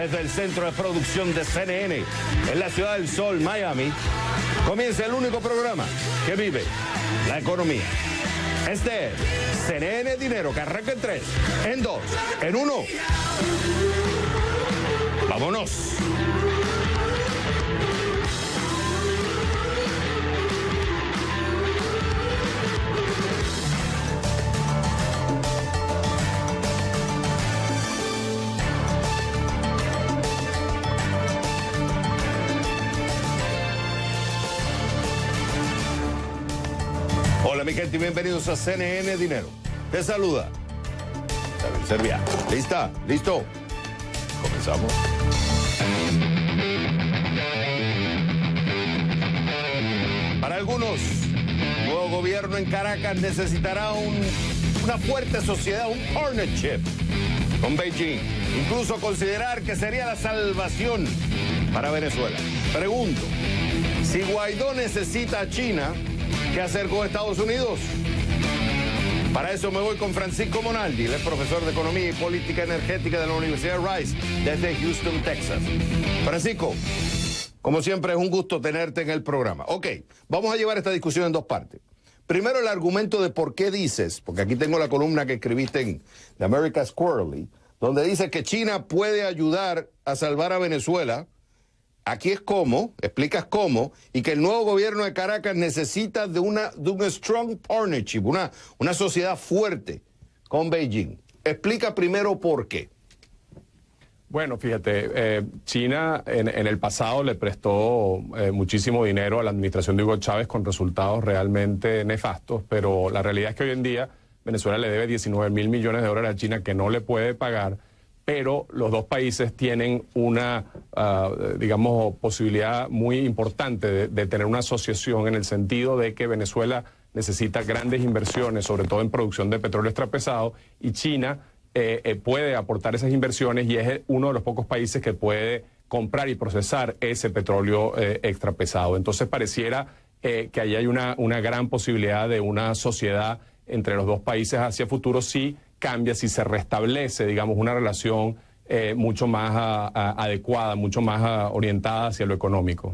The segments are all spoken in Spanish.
desde el centro de producción de CNN en la ciudad del Sol, Miami, comienza el único programa que vive la economía. Este es CNN Dinero, que arranca en tres, en dos, en uno. Vámonos. Hola mi gente y bienvenidos a CNN Dinero. Te saluda. David Servia. ¿Lista? ¿Listo? Comenzamos. Para algunos, el nuevo gobierno en Caracas necesitará una fuerte sociedad, un partnership con Beijing. Incluso considerar que sería la salvación para Venezuela. Pregunto, si Guaidó necesita a China, qué hacer con Estados Unidos. Para eso me voy con Francisco Monaldi, el profesor de Economía y Política Energética de la Universidad Rice, desde Houston, Texas. Francisco, como siempre es un gusto tenerte en el programa. Ok, vamos a llevar esta discusión en dos partes. Primero el argumento de por qué dices, porque aquí tengo la columna que escribiste en The America's Quarterly, donde dices que China puede ayudar a salvar a Venezuela Aquí es cómo, explicas cómo, y que el nuevo gobierno de Caracas necesita de, una, de un strong partnership, una, una sociedad fuerte con Beijing. Explica primero por qué. Bueno, fíjate, eh, China en, el pasado le prestó eh, muchísimo dinero a la administración de Hugo Chávez con resultados realmente nefastos, pero la realidad es que hoy en día Venezuela le debe 19 mil millones de dólares a China que no le puede pagar pero los dos países tienen una, ah, digamos, posibilidad muy importante de, tener una asociación en el sentido de que Venezuela necesita grandes inversiones, sobre todo en producción de petróleo extrapesado, y China eh, eh, puede aportar esas inversiones y es uno de los pocos países que puede comprar y procesar ese petróleo extra eh, extrapesado. Entonces pareciera que ahí hay una, una gran posibilidad de una sociedad entre los dos países hacia futuro sí, cambia, si se restablece, digamos, una relación eh, mucho más ah, ah, adecuada, mucho más ah, orientada hacia lo económico.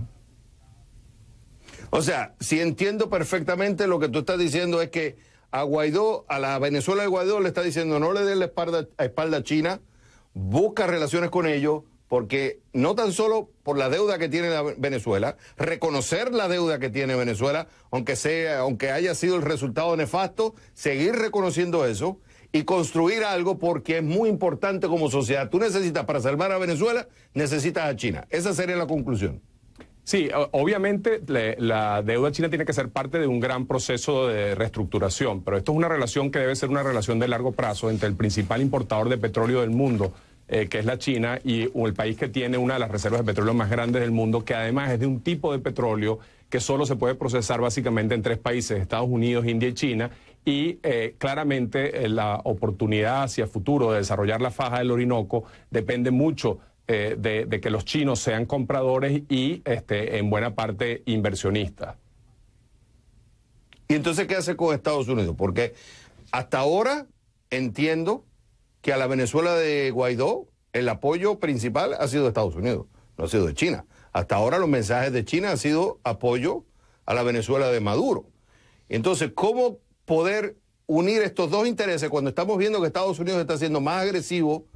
O sea, si entiendo perfectamente lo que tú estás diciendo es que a Guaidó, a la Venezuela de Guaidó le está diciendo no le den la espalda, a espalda China, busca relaciones con ellos, porque no tan solo por la deuda que tiene la Venezuela, reconocer la deuda que tiene Venezuela, aunque sea, aunque haya sido el resultado nefasto, seguir reconociendo eso y construir algo porque es muy importante como sociedad. Tú necesitas para salvar a Venezuela, necesitas a China. Esa sería la conclusión. Sí, obviamente la deuda china tiene que ser parte de un gran proceso de reestructuración, pero esto es una relación que debe ser una relación de largo plazo entre el principal importador de petróleo del mundo, eh, que es la China, y el país que tiene una de las reservas de petróleo más grandes del mundo, que además es de un tipo de petróleo que solo se puede procesar básicamente en tres países, Estados Unidos, India y China, y eh, claramente eh, la oportunidad hacia futuro de desarrollar la faja del Orinoco depende mucho eh, de, que los chinos sean compradores y este, en buena parte inversionistas. ¿Y entonces qué hace con Estados Unidos? Porque hasta ahora entiendo que a la Venezuela de Guaidó el apoyo principal ha sido de Estados Unidos, no ha sido de China. Hasta ahora los mensajes de China han sido apoyo a la Venezuela de Maduro. Entonces, ¿cómo poder unir estos dos intereses cuando estamos viendo que Estados Unidos está siendo más agresivo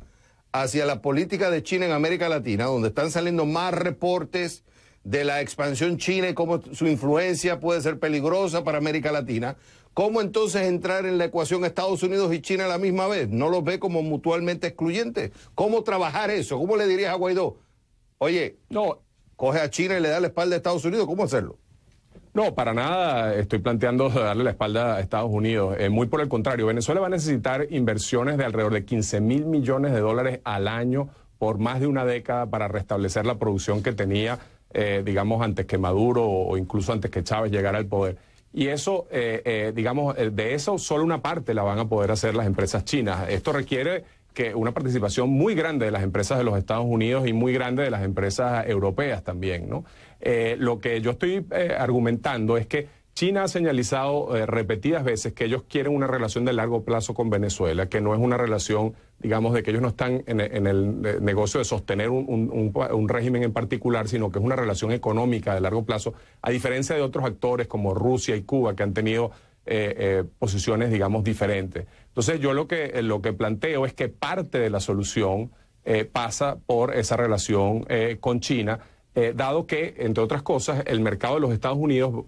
hacia la política de China en América Latina, donde están saliendo más reportes de la expansión china y cómo su influencia puede ser peligrosa para América Latina, ¿cómo entonces entrar en la ecuación Estados Unidos y China a la misma vez? ¿No los ve como mutuamente excluyentes? ¿Cómo trabajar eso? ¿Cómo le dirías a Guaidó? Oye, no, coge a China y le da la espalda a Estados Unidos, ¿cómo hacerlo? No, para nada estoy planteando darle la espalda a Estados Unidos. Eh, muy por el contrario, Venezuela va a necesitar inversiones de alrededor de 15 mil millones de dólares al año por más de una década para restablecer la producción que tenía, eh, digamos, antes que Maduro o, incluso antes que Chávez llegara al poder. Y eso, eh, digamos, de eso solo una parte la van a poder hacer las empresas chinas. Esto requiere que una participación muy grande de las empresas de los Estados Unidos y muy grande de las empresas europeas también, ¿no? Eh, lo que yo estoy eh, argumentando es que China ha señalizado eh, repetidas veces que ellos quieren una relación de largo plazo con Venezuela, que no es una relación, digamos, de que ellos no están en, el negocio de sostener un, un, régimen en particular, sino que es una relación económica de largo plazo, a diferencia de otros actores como Rusia y Cuba, que han tenido eh, eh, posiciones, digamos, diferentes. Entonces yo lo que, eh, lo que planteo es que parte de la solución pasa por esa relación con China, dado que, entre otras cosas, el mercado de los Estados Unidos,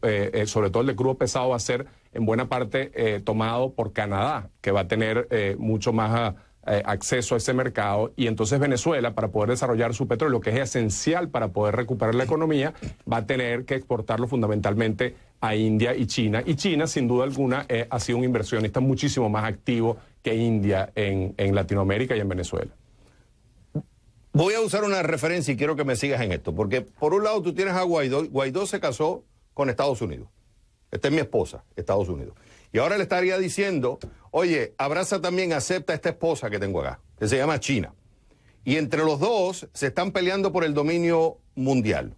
sobre todo el de crudo pesado, va a ser en buena parte tomado por Canadá, que va a tener mucho más ah, acceso a ese mercado y entonces Venezuela, para poder desarrollar su petróleo, que es esencial para poder recuperar la economía, va a tener que exportarlo fundamentalmente a India y China. Y China, sin duda alguna, eh, ha sido un inversionista muchísimo más activo que India en, en Latinoamérica y en Venezuela. Voy a usar una referencia y quiero que me sigas en esto, porque por un lado tú tienes a Guaidó, Guaidó se casó con Estados Unidos. Esta es mi esposa, Estados Unidos. Y ahora le estaría diciendo, oye, abraza también, acepta esta esposa que tengo acá, que se llama China. Y entre los dos se están peleando por el dominio mundial.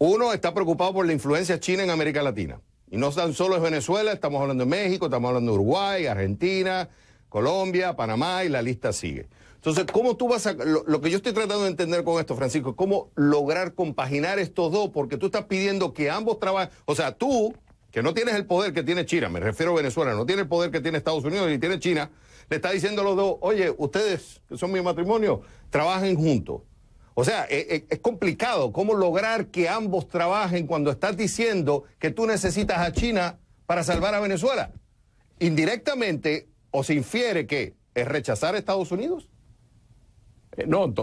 Uno está preocupado por la influencia china en América Latina. Y no tan solo es Venezuela, estamos hablando de México, estamos hablando de Uruguay, Argentina, Colombia, Panamá y la lista sigue. Entonces, ¿cómo tú vas a...? Lo, que yo estoy tratando de entender con esto, Francisco, es ¿cómo lograr compaginar estos dos? Porque tú estás pidiendo que ambos trabajen... O sea, tú, que no tienes el poder que tiene China, me refiero a Venezuela, no tiene el poder que tiene Estados Unidos y tiene China, le está diciendo a los dos, oye, ustedes, que son mi matrimonio, trabajen juntos. O sea, e, e, es, complicado cómo lograr que ambos trabajen cuando estás diciendo que tú necesitas a China para salvar a Venezuela. Indirectamente, o se infiere que es rechazar a Estados Unidos. Eh, no,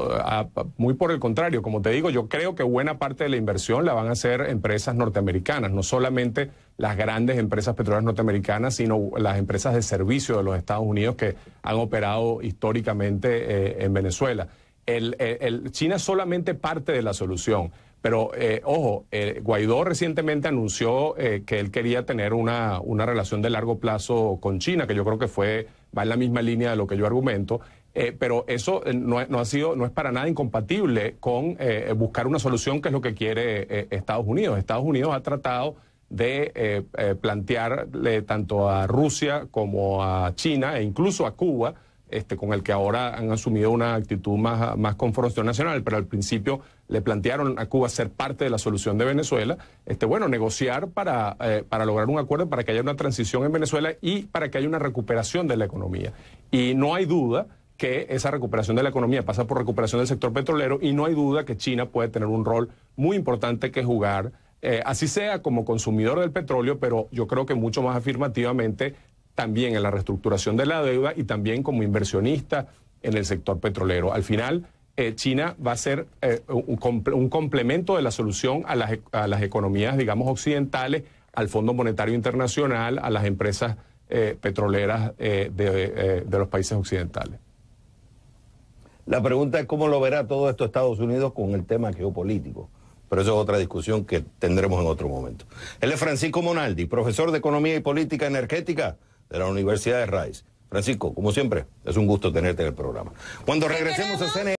muy por el contrario, como te digo, yo creo que buena parte de la inversión la van a hacer empresas norteamericanas, no solamente las grandes empresas petroleras norteamericanas, sino las empresas de servicio de los Estados Unidos que han operado históricamente eh, en Venezuela. Eh, el, China es solamente parte de la solución. Pero, eh, ojo, eh, Guaidó recientemente anunció que él quería tener una, relación de largo plazo con China, que yo creo que fue, va en la misma línea de lo que yo argumento. pero eso no, ha sido, no es para nada incompatible con buscar una solución que es lo que quiere Estados Unidos. Estados Unidos ha tratado de plantearle tanto a Rusia como a China e incluso a Cuba este, con el que ahora han asumido una actitud más, más confrontacional, pero al principio le plantearon a Cuba ser parte de la solución de Venezuela, este, bueno, negociar para, eh, para lograr un acuerdo, para que haya una transición en Venezuela y para que haya una recuperación de la economía. Y no hay duda que esa recuperación de la economía pasa por recuperación del sector petrolero y no hay duda que China puede tener un rol muy importante que jugar. Eh, así sea como consumidor del petróleo, pero yo creo que mucho más afirmativamente también en la reestructuración de la deuda y también como inversionista en el sector petrolero. Al final, eh, China va a ser eh, un, complemento de la solución e, a las, economías, digamos, occidentales, al Fondo Monetario Internacional, a las empresas eh, petroleras de, de los países occidentales. La pregunta es cómo lo verá todo esto Estados Unidos con el tema geopolítico. Pero eso es otra discusión que tendremos en otro momento. Él es Francisco Monaldi, profesor de Economía y Política Energética de la Universidad de Rice. Francisco, como siempre, es un gusto tenerte en el programa. Cuando regresemos a CNN.